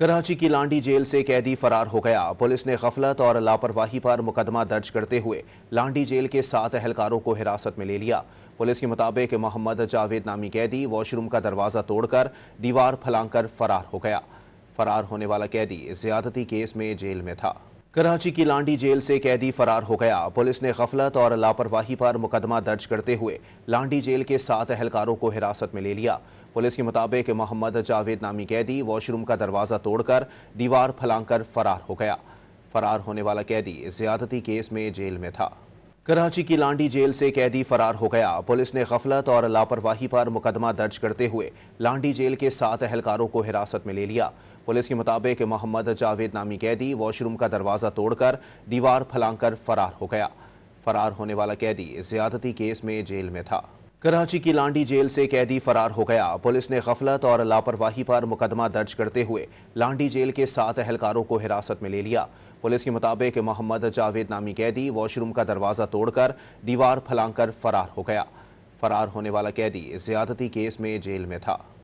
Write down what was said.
कराची की लांडी जेल से कैदी फरार हो गया पुलिस ने गफलत और लापरवाही पर मुकदमा दर्ज करते हुए लांडी जेल के सात अहलकारों को हिरासत में ले लिया पुलिस के मुताबिक मोहम्मद जावेद नामी कैदी वॉशरूम का दरवाज़ा तोड़कर दीवार फलांग कर फरार हो गया फरार होने वाला कैदी ज्यादती केस में जेल में था कराची की लांडी जेल से कैदी फरार हो गया पुलिस ने गफलत और लापरवाही पर मुकदमा दर्ज करते हुए लांडी जेल के सात अहलकारों को हिरासत में ले लिया पुलिस के मुताबिक मोहम्मद जावेद नामी कैदी वॉशरूम का दरवाज़ा तोड़कर दीवार फलांकर फरार हो गया फरार होने वाला कैदी ज्यादती केस में जेल में था कराची की लांडी जेल से कैदी फरार हो गया पुलिस ने गफलत और लापरवाही पर मुकदमा दर्ज करते हुए लांडी जेल के सात अहलकारों को हिरासत में ले लिया पुलिस के मुताबिक मोहम्मद जावेद नामी कैदी वॉशरूम का दरवाज़ा तोड़कर दीवार फलांकर फरार हो गया फरार होने वाला कैदी ज्यादती केस में जेल में था कराची की लांडी जेल से कैदी फरार हो गया पुलिस ने गफलत और लापरवाही पर मुकदमा दर्ज करते हुए लांडी जेल के सात अहलकारों को हिरासत में ले लिया पुलिस के मुताबिक मोहम्मद जावेद नामी कैदी वॉशरूम का दरवाज़ा तोड़कर दीवार फलांकर फरार हो गया फरार होने वाला कैदी ज्यादती केस में जेल में था